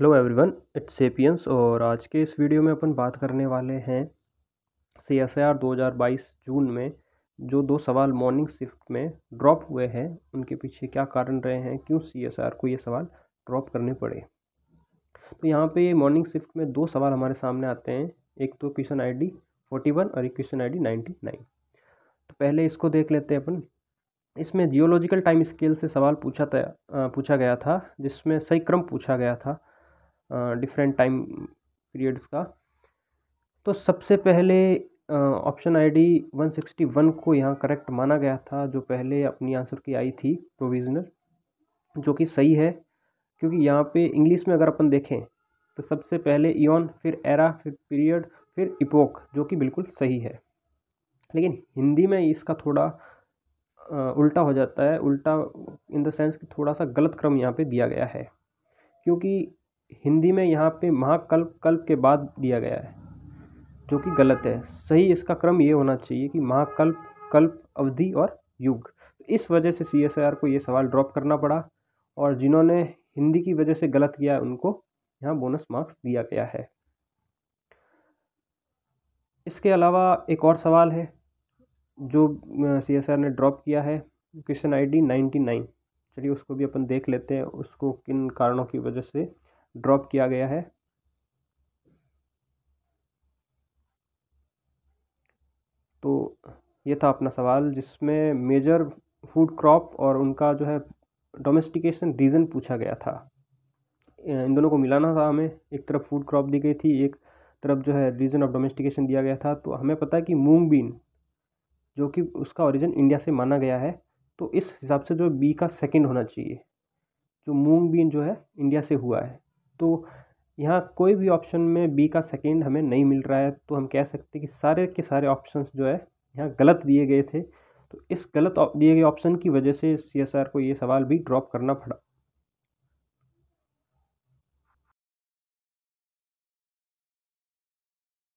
hello everyone it's sapiens और आज के इस वीडियो में अपन बात करने वाले हैं सी एस आर दो हज़ार बाईस जून में जो दो सवाल मॉर्निंग शिफ्ट में ड्रॉप हुए हैं उनके पीछे क्या कारण रहे हैं क्यों सी एस आर को ये सवाल ड्रॉप करने पड़े तो यहाँ पे मॉर्निंग शिफ्ट में दो सवाल हमारे सामने आते हैं एक तो question I D forty one और एक question I D ninety nine तो पहले इसको देख लेते हैं अपन इसमें जियोलॉजिकल टाइम स्केल से सवाल पूछा था पूछा गया था जिसमें सही क्रम पूछा गया था डिफरेंट टाइम पीरियड्स का तो सबसे पहले ऑप्शन आईडी 161 को यहाँ करेक्ट माना गया था जो पहले अपनी आंसर की आई थी प्रोविजनल जो कि सही है क्योंकि यहाँ पे इंग्लिश में अगर अपन देखें तो सबसे पहले ईन फिर एरा फिर पीरियड फिर इपोक जो कि बिल्कुल सही है लेकिन हिंदी में इसका थोड़ा उल्टा हो जाता है उल्टा इन द सेंस कि थोड़ा सा गलत क्रम यहाँ पे दिया गया है क्योंकि हिंदी में यहाँ पे महाकल्प कल्प के बाद दिया गया है जो कि गलत है सही इसका क्रम ये होना चाहिए कि महाकल्प कल्प अवधि और युग तो इस वजह से सी को ये सवाल ड्रॉप करना पड़ा और जिन्होंने हिंदी की वजह से गलत किया है उनको यहाँ बोनस मार्क्स दिया गया है इसके अलावा एक और सवाल है जो सी ने ड्रॉप किया है क्वेश्चन आईडी नाइन चलिए उसको भी अपन देख लेते हैं उसको किन कारणों की वजह से ड्रॉप किया गया है तो ये था अपना सवाल जिसमें मेजर फूड क्रॉप और उनका जो है डोमेस्टिकेशन रीज़न पूछा गया था इन दोनों को मिलाना था हमें एक तरफ फूड क्रॉप दी गई थी एक तरफ जो है रीज़न ऑफ डोमेस्टिकेशन दिया गया था तो हमें पता है कि मूंग बीन जो कि उसका ओरिजिन इंडिया से माना गया है तो इस हिसाब से जो बी का सेकंड होना चाहिए जो मूंग बीन जो है इंडिया से हुआ है तो यहाँ कोई भी ऑप्शन में बी का सेकेंड हमें नहीं मिल रहा है तो हम कह सकते हैं कि सारे के सारे ऑप्शंस जो है यहाँ गलत दिए गए थे तो इस गलत दिए गए ऑप्शन की वजह से सी को ये सवाल भी ड्रॉप करना पड़ा